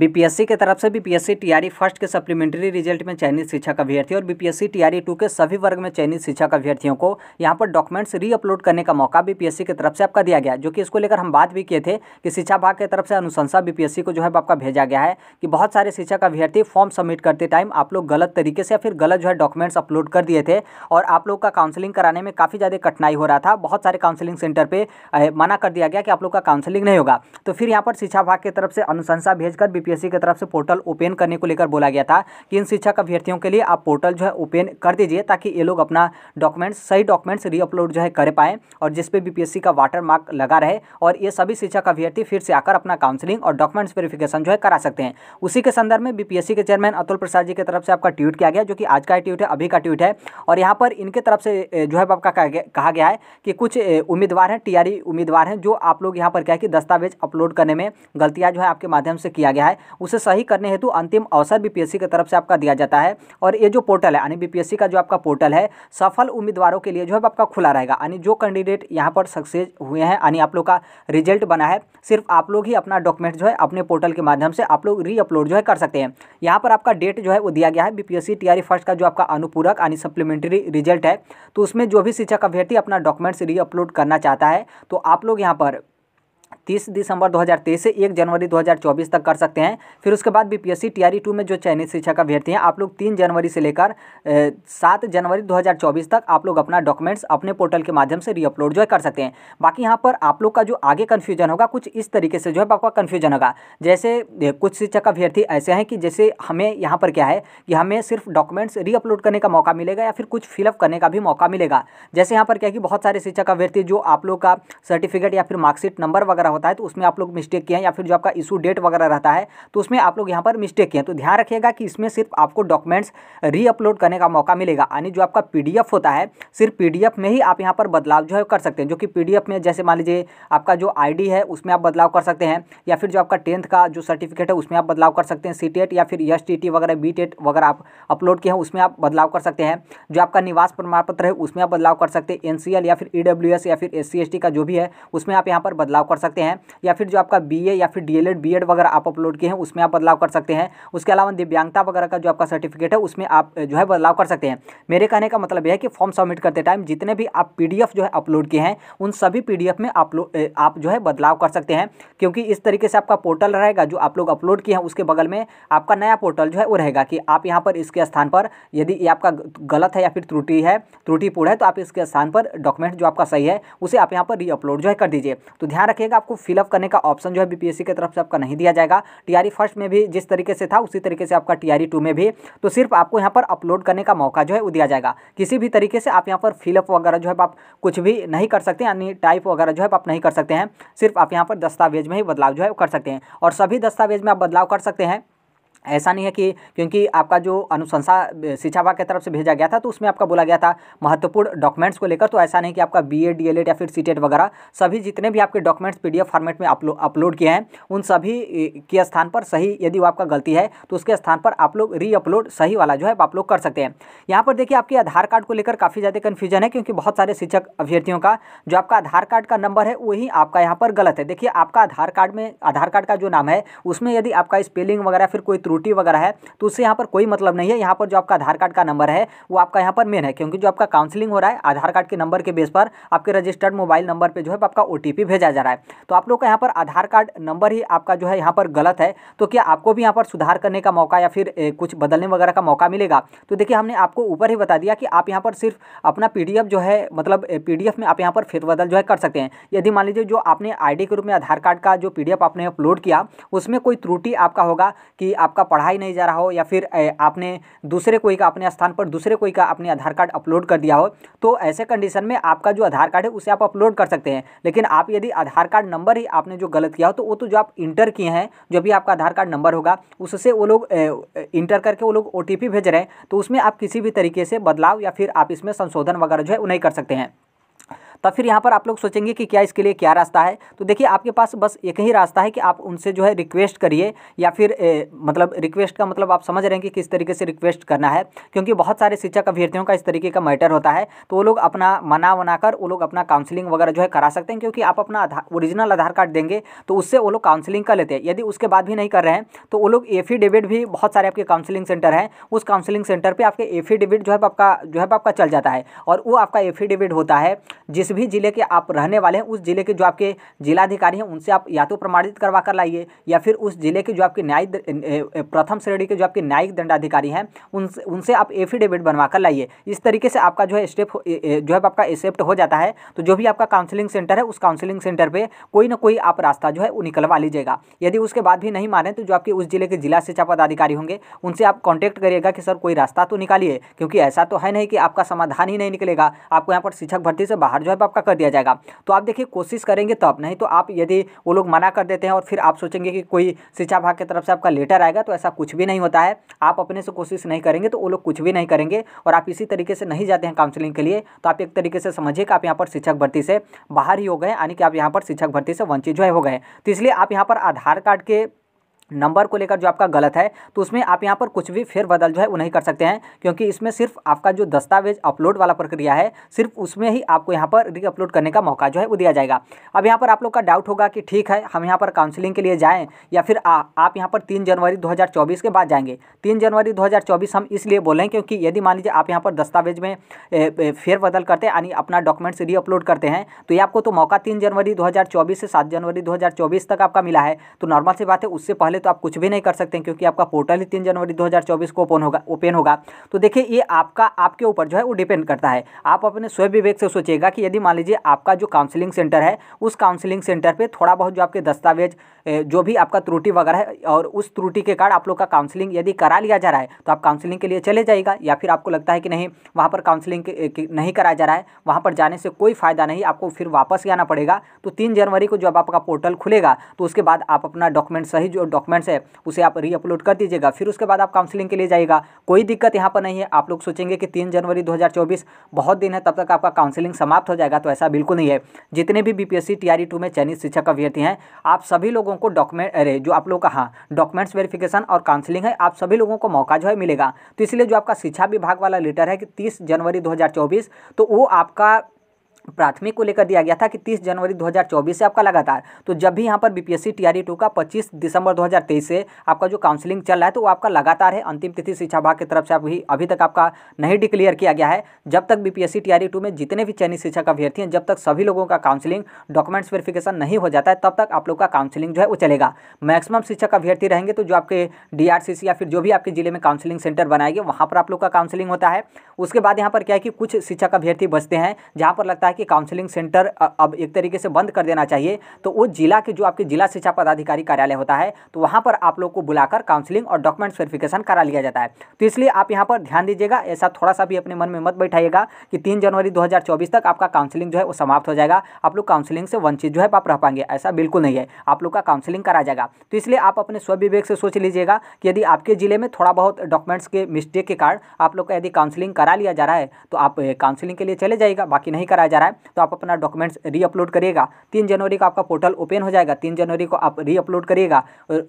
BPSC के तरफ से बीपीएससी टीआरई फर्स्ट के सप्लीमेंट्री रिजल्ट में चयनित शिक्षक अभ्यर्थी और बीपीएससी टीआरई टू के सभी वर्ग में चयनित शिक्षक अभ्यर्थियों को यहाँ पर डॉक्यूमेंट्स रीअपलोड करने का मौका बीपीएससी की तरफ से आपका दिया गया जो कि इसको लेकर हम बात भी किए थे कि शिक्षा विभाग की तरफ से अनुशंसा बीपीएससी को जो है आपका भेजा गया है कि बहुत सारे शिक्षक अभ्यर्थी फॉर्म सबमिट करते टाइम आप लोग गलत तरीके से या फिर गलत जो है डॉक्यूमेंट्स अपलोड कर दिए थे और आप लोग का काउंसिलिंग कराने में काफ़ी ज़्यादा कठिनाई हो रहा था बहुत सारे काउंसलिंग सेंटर पर मना कर दिया गया कि आप लोग का काउंसलिंग नहीं होगा तो फिर यहाँ पर शिक्षा विभाग की तरफ से अनुशंसा भेजकर बीपी यूपीएससी की तरफ से पोर्टल ओपन करने को लेकर बोला गया था कि इन शिक्षक अभ्यर्थियों के लिए आप पोर्टल जो है ओपन कर दीजिए ताकि ये लोग अपना डॉक्यूमेंट्स सही डॉक्यूमेंट्स रीअपलोड जो है कर पाएँ और जिसपे बीपीएससी का वाटर मार्क लगा रहे और ये सभी शिक्षक अभ्यर्थी फिर से आकर अपना काउंसिलिंग और डॉक्यूमेंट्स वेरिफिकेशन जो है करा सकते हैं उसी के संदर्भ में बीपीएससी के चेयरमैन अतुल प्रसाद जी की तरफ से आपका ट्वीट किया गया जो कि आज का ट्वीट है अभी का ट्वीट है और यहाँ पर इनके तरफ से जो है आपका कहा गया है कि कुछ उम्मीदवार हैं टीआरई e उम्मीदवार हैं जो आप लोग यहाँ पर क्या है कि दस्तावेज अपलोड करने में गलतियाँ जो है आपके माध्यम से किया गया है उसे सही करने हेतु अंतिम अवसर बीपीएससी की तरफ से आपका दिया जाता है और ये जो पोर्टल है यानी बीपीएससी का जो आपका पोर्टल है सफल उम्मीदवारों के लिए जो है आपका खुला रहेगा यानी जो कैंडिडेट यहाँ पर सक्सेस हुए हैं यानी आप लोग का रिजल्ट बना है सिर्फ आप लोग ही अपना डॉक्यूमेंट जो है अपने पोर्टल के माध्यम से आप लोग रीअपलोड जो है कर सकते हैं यहाँ पर आपका डेट जो है वो दिया गया है बीपीएससी टीआरई फर्स्ट का जो आपका अनुपूरक यानी सप्लीमेंट्री रिजल्ट है तो उसमें जो भी शिक्षक अभ्यर्थी अपना डॉक्यूमेंट्स रीअपलोड करना चाहता है तो आप लोग यहाँ पर तीस दिसंबर 2023 से एक जनवरी 2024 तक कर सकते हैं फिर उसके बाद बीपीएससी टीआरई e टू में जो चयनित शिक्षा का अभ्यर्थी हैं आप लोग तीन जनवरी से लेकर सात जनवरी 2024 तक आप लोग अपना डॉक्यूमेंट्स अपने पोर्टल के माध्यम से रीअपलोड जो है कर सकते हैं बाकी यहाँ पर आप लोग का जो आगे कन्फ्यूजन होगा कुछ इस तरीके से जो है आपका कन्फ्यूजन होगा जैसे कुछ शिक्षक अभ्यर्थी ऐसे हैं कि जैसे हमें यहाँ पर क्या है कि हमें सिर्फ डॉक्यूमेंट्स रीअपलोड करने का मौका मिलेगा या फिर कुछ फिलअप करने का भी मौका मिलेगा जैसे यहाँ पर क्या है कि बहुत सारे शिक्षक अभ्यर्थी जो आप लोग का सर्टिफिकेट या फिर मार्कशीट नंबर वगैरह होता है तो उसमें आप लोग मिस्टेक किए हैं या फिर जो आपका इशू डेट वगैरह रहता है तो उसमें आप लोग यहाँ पर मिस्टेक किए हैं तो ध्यान रखिएगा कि इसमें सिर्फ आपको डॉक्यूमेंट्स रीअपलोड करने का मौका मिलेगा यानी जो आपका पी होता है सिर्फ पी में ही आप यहाँ पर बदलाव जो है कर सकते हैं जो कि पी में जैसे मान लीजिए आपका जो आई है उसमें आप बदलाव कर सकते हैं या फिर जो आपका टेंथ का जो सर्टिफिकेट है उसमें आप बदलाव कर सकते हैं सी या फिर यस वगैरह बी वगैरह आप अपलोड किए हैं उसमें आप बदलाव कर सकते हैं जो आपका निवास प्रमाण पत्र है उसमें आप बदलाव कर सकते हैं एन या फिर ई e या फिर एस का जो भी है उसमें आप यहाँ पर बदलाव कर सकते हैं सकते हैं या फिर जो आपका बी या फिर डी एल वगैरह आप अपलोड किए हैं उसमें आप बदलाव कर सकते हैं उसके अलावा दिव्यांगता वगैरह का जो आपका सर्टिफिकेट है उसमें आप जो है बदलाव कर सकते हैं मेरे कहने का मतलब यह है कि फॉर्म सबमिट करते टाइम जितने भी आप पी जो है अपलोड किए हैं उन सभी पी में आप जो है बदलाव कर सकते हैं क्योंकि इस तरीके से आपका पोर्टल रहेगा जो आप लोग अपलोड किए हैं उसके बगल में आपका नया पोर्टल जो है वो रहेगा कि आप यहाँ पर इसके स्थान पर यदि ये आपका गलत है या फिर त्रुटि है त्रुटिपूर्ण है तो आप इसके स्थान पर डॉक्यूमेंट जो आपका सही है उसे आप यहाँ पर रीअपलोड जो है कर दीजिए तो ध्यान रखिएगा आपको आपको फिलअप करने का ऑप्शन जो है बीपीएससी की तरफ से आपका नहीं दिया जाएगा टीआरई फर्स्ट e में भी जिस तरीके से था उसी तरीके से आपका टीआरई टू e में भी तो सिर्फ आपको यहाँ पर अपलोड करने का मौका जो है वो दिया जाएगा किसी भी तरीके से आप यहाँ पर फिलअप वगैरह जो है आप कुछ भी नहीं कर सकते यानी टाइप वगैरह जो है आप नहीं कर सकते हैं सिर्फ आप यहाँ पर दस्तावेज में ही बदलाव जो है वो कर सकते हैं और सभी दस्तावेज में आप बदलाव कर सकते हैं ऐसा नहीं है कि क्योंकि आपका जो अनुशंसा शिक्षा विभाग की तरफ से भेजा गया था तो उसमें आपका बोला गया था महत्वपूर्ण डॉक्यूमेंट्स को लेकर तो ऐसा नहीं कि आपका बी एड डी या फिर सी वगैरह सभी जितने भी आपके डॉक्यूमेंट्स पी फॉर्मेट में अपलोड किए हैं उन सभी के स्थान पर सही यदि वो आपका गलती है तो उसके स्थान पर आप लोग रीअपलोड सही वाला जो है आप लोग कर सकते हैं यहाँ पर देखिए आपके आधार कार्ड को लेकर काफ़ी ज़्यादा कन्फ्यूजन है क्योंकि बहुत सारे शिक्षक अभ्यर्थियों का जो आपका आधार कार्ड का नंबर है वही आपका यहाँ पर गलत है देखिए आपका आधार कार्ड में आधार कार्ड का जो नाम है उसमें यदि आपका स्पेलिंग वगैरह फिर कोई त्रुटि वगैरह है तो उससे यहाँ पर कोई मतलब नहीं है यहाँ पर जो आपका आधार कार्ड का नंबर है वो आपका यहाँ पर मेन है क्योंकि जो आपका काउंसलिंग हो रहा है आधार कार्ड के नंबर के बेस पर आपके रजिस्टर्ड मोबाइल नंबर पर जो है आपका ओ भेजा जा रहा है तो आप लोग का यहाँ पर आधार कार्ड नंबर ही आपका जो है यहाँ पर गलत है तो क्या आपको भी यहाँ पर सुधार करने का मौका या फिर कुछ बदलने वगैरह का मौका मिलेगा तो देखिए हमने आपको ऊपर ही बता दिया कि आप यहाँ पर सिर्फ अपना पी जो है मतलब पी में आप यहाँ पर फेरबदल जो है कर सकते हैं यदि मान लीजिए जो आपने आई के रूप में आधार कार्ड का जो पी आपने अपलोड किया उसमें कोई त्रुटि आपका होगा कि आपका आपका पढ़ाई नहीं जा रहा हो या फिर आपने दूसरे कोई का अपने स्थान पर दूसरे कोई का अपने आधार कार्ड अपलोड कर दिया हो तो ऐसे कंडीशन में आपका जो आधार कार्ड है उसे आप अपलोड कर सकते हैं लेकिन आप यदि आधार कार्ड नंबर ही आपने जो गलत किया हो तो वो तो जो आप इंटर किए हैं जो भी आपका आधार कार्ड नंबर होगा उससे वो लोग इंटर करके वो लोग ओ भेज रहे हैं तो उसमें आप किसी भी तरीके से बदलाव या फिर आप इसमें संशोधन वगैरह जो है वो नहीं कर सकते हैं तो फिर यहाँ पर आप लोग सोचेंगे कि क्या इसके लिए क्या रास्ता है तो देखिए आपके पास बस एक ही रास्ता है कि आप उनसे जो है रिक्वेस्ट करिए या फिर ए, मतलब रिक्वेस्ट का मतलब आप समझ रहे हैं कि किस तरीके से रिक्वेस्ट करना है क्योंकि बहुत सारे शिक्षक अभ्यर्थियों का इस तरीके का मैटर होता है तो वो लोग अपना मना बनाकर वो लोग अपना काउंसलिंग वगैरह जो है करा सकते हैं क्योंकि आप अपना आधार ओरिजिनल आधार कार्ड देंगे तो उससे वो लोग काउंसिलिंग कर लेते हैं यदि उसके बाद भी नहीं कर रहे हैं तो वो लोग एफिडेविट भी बहुत सारे आपके काउंसिलिंग सेंटर हैं उस काउंसिलिंग सेंटर पर आपके एफिडेविट जो है आपका जो है आपका चल जाता है और वो आपका एफिडेविट होता है जिस भी ज़िले के आप रहने वाले हैं उस ज़िले के जो आपके जिलाधिकारी हैं उनसे आप या तो प्रमाणित करवा कर लाइए या फिर उस ज़िले के जो आपके न्यायिक प्रथम श्रेणी के जो आपके न्यायिक दंडाधिकारी हैं उनसे उनसे आप एफिडेविट बनवा कर लाइए इस तरीके से आपका जो है स्टेप जो है आपका एक्सेप्ट हो जाता है तो जो भी आपका काउंसिलिंग सेंटर है उस काउंसिलिंग सेंटर पर कोई ना कोई आप रास्ता जो है वो निकलवा लीजिएगा यदि उसके बाद भी नहीं माने तो जो आपके उस ज़िले के जिला शिक्षा पदाधिकारी होंगे उनसे आप कॉन्टैक्ट करिएगा कि सर कोई रास्ता तो निकालिए क्योंकि ऐसा तो है नहीं कि आपका समाधान ही नहीं निकलेगा आपको यहाँ पर शिक्षक भर्ती से बाहर जो है सब आपका कर दिया जाएगा तो आप देखिए कोशिश करेंगे तब तो नहीं तो आप यदि वो लोग मना कर देते हैं और फिर आप सोचेंगे कि कोई शिक्षा भाग की तरफ से आपका लेटर आएगा तो ऐसा कुछ भी नहीं होता है आप अपने से कोशिश नहीं करेंगे तो वो लोग कुछ भी नहीं करेंगे और आप इसी तरीके से नहीं जाते हैं काउंसिलिंग के लिए तो आप एक तरीके से समझिए कि आप यहाँ पर शिक्षक भर्ती से बाहर ही हो गए यानी कि आप यहाँ पर शिक्षक भर्ती से वंचित जो है हो गए तो इसलिए आप यहाँ पर आधार कार्ड के नंबर को लेकर जो आपका गलत है तो उसमें आप यहाँ पर कुछ भी फेरबदल जो है वो नहीं कर सकते हैं क्योंकि इसमें सिर्फ आपका जो दस्तावेज अपलोड वाला प्रक्रिया है सिर्फ उसमें ही आपको यहाँ पर री अपलोड करने का मौका जो है वो दिया जाएगा अब यहाँ पर आप लोग का डाउट होगा कि ठीक है हम यहाँ पर काउंसिलिंग के लिए जाएँ या फिर आ, आप यहाँ पर तीन जनवरी दो के बाद जाएंगे तीन जनवरी दो हम इसलिए बोल रहे हैं क्योंकि यदि मान लीजिए आप यहाँ पर दस्तावेज में फेरबदल करते हैं यानी अपना डॉक्यूमेंट्स री अपलोड करते हैं तो ये आपको तो मौका तीन जनवरी दो से सात जनवरी दो तक आपका मिला है तो नॉर्मल सी बात है उससे पहले तो आप कुछ भी नहीं कर सकते क्योंकि आपका पोर्टल ही तीन जनवरी दो को ओपन होगा ओपन होगा तो देखिए ये आपका आपके ऊपर जो है वो डिपेंड करता है आप अपने स्वयं विवेक से सोचिएगा कि यदि मान लीजिए आपका जो काउंसिलिंग सेंटर है उस काउंसिलिंग सेंटर पर थोड़ा बहुत जो आपके दस्तावेज जो भी आपका त्रुटि वगैरह है और उस त्रुटि के कारण आप लोग का काउंसिलिंग यदि करा लिया जा रहा है तो आप काउंसिलिंग के लिए चले जाएगा या फिर आपको लगता है कि नहीं वहाँ पर काउंसिलिंग नहीं कराया जा रहा है वहाँ पर जाने से कोई फ़ायदा नहीं आपको फिर वापस आना पड़ेगा तो तीन जनवरी को जब आपका पोर्टल खुलेगा तो उसके बाद आप अपना डॉक्यूमेंट सही जो डॉक्यूमेंट डॉक्यूमेंट्स है उसे आप रीअपलोड कर दीजिएगा फिर उसके बाद आप काउंसलिंग के लिए जाएगा कोई दिक्कत यहाँ पर नहीं है आप लोग सोचेंगे कि तीन जनवरी दो बहुत दिन है तब तक आपका काउंसलिंग समाप्त हो जाएगा तो ऐसा बिल्कुल नहीं है जितने भी बीपीएससी टीआरई टू में चयनित शिक्षक अभ्यर्थी हैं आप सभी लोगों को डॉक्यूमेंट अरे जो आप लोग का हाँ डॉक्यूमेंट्स वेरिफिकेशन और काउंसलिंग है आप सभी लोगों को मौका जो है मिलेगा तो इसलिए जो आपका शिक्षा विभाग वाला लेटर है कि तीस जनवरी दो तो वो आपका प्राथमिक को लेकर दिया गया था कि 30 जनवरी 2024 से आपका लगातार तो जब भी यहाँ पर बीपीएससी टीआरई टू का 25 दिसंबर 2023 से आपका जो काउंसलिंग चल रहा है तो वो आपका लगातार है अंतिम तिथि शिक्षा भाग की तरफ से अभी अभी तक आपका नहीं डिक्लेयर किया गया है जब तक बीपीएससी टीआरई टू में जितने भी चयनित शिक्षक अभ्यर्थी हैं जब तक सभी लोगों का काउंसिलिंग डॉक्यूमेंट्स वेरिफिकेशन नहीं हो जाता है तब तक आप लोग का काउंसिलिंग जो है वो चलेगा मैक्सिमम शिक्षक अभ्यर्थी रहेंगे तो जो आपके डी या फिर जो भी आपके जिले में काउंसलिंग सेंटर बनाएंगे वहाँ पर आप लोग का काउंसलिंग होता है उसके बाद यहाँ पर क्या है कि कुछ शिक्षक अभ्यर्थी बचते हैं जहाँ पर लगता है कि काउंसलिंग सेंटर अब एक तरीके से बंद कर देना चाहिए तो उस जिला के जो आपके जिला शिक्षा पदाधिकारी कार्यालय होता है तो वहाँ पर आप लोग को बुलाकर काउंसलिंग और डॉक्यूमेंट्स वेरिफिकेशन करा लिया जाता है तो इसलिए आप यहाँ पर ध्यान दीजिएगा ऐसा थोड़ा सा भी अपने मन में मत बैठाइएगा कि तीन जनवरी दो तक आपका काउंसलिंग जो है वो समाप्त हो जाएगा आप लोग काउंसिलिंग से वंचित जो है आप रह पाएंगे ऐसा बिल्कुल नहीं है आप लोग का काउंसिलिंग करा जाएगा तो इसलिए आप अपने स्वविवेक से सोच लीजिएगा कि यदि आपके ज़िले में थोड़ा बहुत डॉक्यूमेंट्स के मिस्टेक के कारण आप लोग का यदि काउंसिलिंग करा लिया जा रहा है तो आप काउंसिलिंग के लिए चले जाएगा बाकी नहीं कराया जा रहा है तो आप अपना डॉक्यूमेंट्स रीअपलोड करिएगा तीन जनवरी को आपका पोर्टल ओपन हो जाएगा तीन जनवरी को आप रीअपलोड करिएगा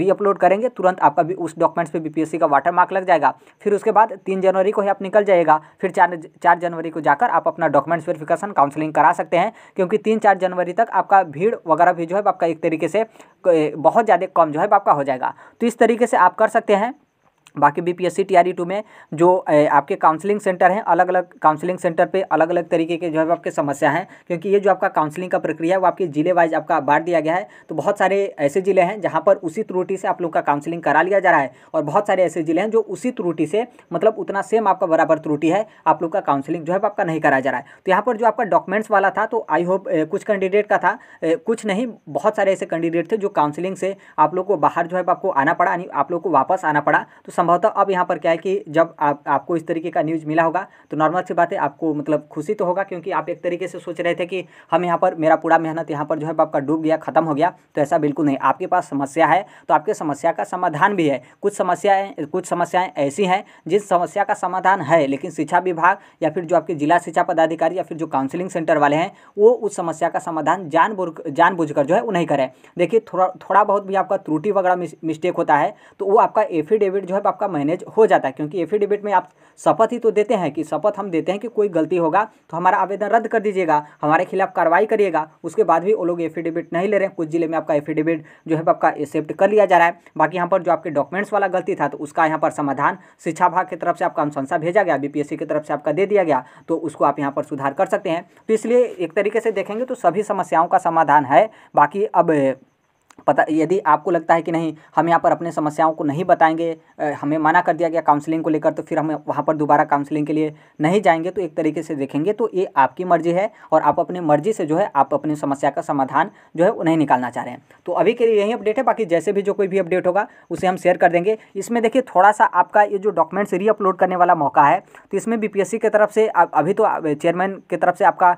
रीअपलोड करेंगे तुरंत आपका भी उस डॉक्यूमेंट्स पर बीपीएससी का वाटर मार्क लग जाएगा फिर उसके बाद तीन जनवरी को ही आप निकल जाएगा फिर चार चार जनवरी को जाकर आप अपना डॉक्यूमेंट्स वेरिफिकेशन काउंसिलिंग करा सकते हैं क्योंकि तीन चार जनवरी तक आपका भीड़ वगैरह भी जो है आपका एक तरीके से बहुत ज़्यादा कम जो है आपका हो जाएगा तो इस तरीके से आप कर सकते हैं बाकी बी पी टीआरई टू में जो आपके काउंसलिंग सेंटर हैं अलग अलग काउंसलिंग सेंटर पे अलग अलग तरीके के जो है आपके समस्या हैं क्योंकि ये जो आपका काउंसलिंग का प्रक्रिया है वो आपके जिले वाइज आपका बांट दिया गया है तो बहुत सारे ऐसे जिले हैं जहाँ पर उसी त्रुटि से आप लोग का काउंसलिंग करा लिया जा रहा है और बहुत सारे ऐसे जिले हैं जो उसी त्रुटि से मतलब उतना सेम आपका बराबर त्रुटि है आप लोग का काउंसलिंग जो है आपका नहीं कराया जा रहा है तो यहाँ पर जो आपका डॉक्यूमेंट्स वाला था तो आई होप कुछ कैंडिडेट का था कुछ नहीं बहुत सारे ऐसे कैंडिडेट थे जो काउंसलिंग से आप लोग को बाहर जो है आपको आना पड़ा आप लोग को वापस आना पड़ा तो संभवतः अब यहाँ पर क्या है कि जब आप आपको इस तरीके का न्यूज़ मिला होगा तो नॉर्मल सी बात है आपको मतलब खुशी तो होगा क्योंकि आप एक तरीके से सोच रहे थे कि हम यहाँ पर मेरा पूरा मेहनत यहाँ पर जो है आपका डूब गया खत्म हो गया तो ऐसा बिल्कुल नहीं आपके पास समस्या है तो आपके समस्या का समाधान भी है कुछ समस्याएँ कुछ समस्याएँ ऐसी हैं जिस समस्या का समाधान है लेकिन शिक्षा विभाग या फिर जो आपके जिला शिक्षा पदाधिकारी या फिर जो काउंसिलिंग सेंटर वाले हैं वो उस समस्या का समाधान जानबूझ जानबूझकर जो है वो नहीं करें देखिए थोड़ा थोड़ा बहुत भी आपका त्रुटि वगैरह मिस्टेक होता है तो वो आपका एफिडेविट जो है आपका मैनेज हो जाता है क्योंकि एफिडेविट में आप शपथ ही तो देते हैं कि शपथ हम देते हैं कि कोई गलती होगा तो हमारा आवेदन रद्द कर दीजिएगा हमारे खिलाफ कार्रवाई करिएगा उसके बाद भी वो लोग एफिडेविट नहीं ले रहे हैं कुछ जिले में आपका एफिडेविट जो है आपका एक्सेप्ट कर लिया जा रहा है बाकी यहाँ पर जो आपके डॉक्यूमेंट्स वाला गलती था तो उसका यहाँ पर समाधान शिक्षा भाग की तरफ से आपका अनुशंसा भेजा गया बीपीएससी की तरफ से आपका दे दिया गया तो उसको आप यहाँ पर सुधार कर सकते हैं तो इसलिए एक तरीके से देखेंगे तो सभी समस्याओं का समाधान है बाकी अब पता यदि आपको लगता है कि नहीं हम यहाँ पर अपने समस्याओं को नहीं बताएंगे हमें मना कर दिया गया काउंसलिंग को लेकर तो फिर हम वहाँ पर दोबारा काउंसलिंग के लिए नहीं जाएंगे तो एक तरीके से देखेंगे तो ये आपकी मर्ज़ी है और आप अपनी मर्ज़ी से जो है आप अपनी समस्या का समाधान जो है उन्हें निकालना चाह रहे हैं तो अभी के लिए यही अपडेट है बाकी जैसे भी जो कोई भी अपडेट होगा उसे हम शेयर कर देंगे इसमें देखिए थोड़ा सा आपका ये जो डॉक्यूमेंट्स री अपलोड करने वाला मौका है तो इसमें बी की तरफ से अभी तो चेयरमैन की तरफ से आपका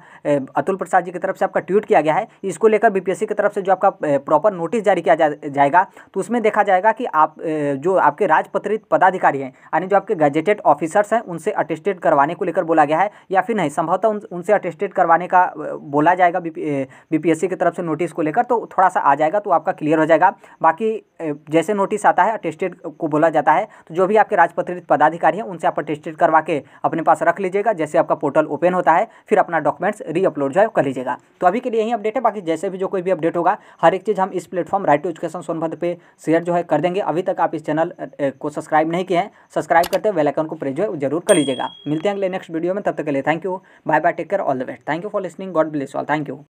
अतुल प्रसाद जी की तरफ से आपका ट्वीट किया गया है इसको लेकर बी की तरफ से जो आपका प्रॉपर नोटिस नोटिस जारी किया जा, जाएगा तो उसमें देखा जाएगा कि आप जो आपके राजपत्रित पदाधिकारी हैं यानी जो आपके गजेटेड ऑफिसर्स हैं उनसे अटेस्टेड करवाने को लेकर बोला गया है या फिर नहीं संभवतः उन, उनसे अटेस्टेड करवाने का बोला जाएगा बीपीएससी की तरफ से नोटिस को लेकर तो थोड़ा सा आ जाएगा तो आपका क्लियर हो जाएगा बाकी जैसे नोटिस आता है अटेस्टेड को बोला जाता है तो जो भी आपके राजपत्रित पदाधिकारी हैं उनसे आप अटेस्टेड करवा के अपने पास रख लीजिएगा जैसे आपका पोर्टल ओपन होता है फिर अपना डॉक्यूमेंट्स री अपलोड जो है कर लीजिएगा तो अभी के लिए यही अपडेट है बाकी जैसे भी जो कोई भी अपडेट होगा हर एक चीज़ हम इस platform platform right to education Sonbhadra पे शेयर जो है कर देंगे अभी तक आप इस चैनल को सब्सक्राइब नहीं किए हैं सब्सक्राइब करते हुए वेलाइकन को प्रेस जो है जरूर कर लीजिएगा मिलते हैं अगले नेक्स्ट वीडियो में तब तक के लिए thank you bye bye take care all the best thank you for listening God bless all thank you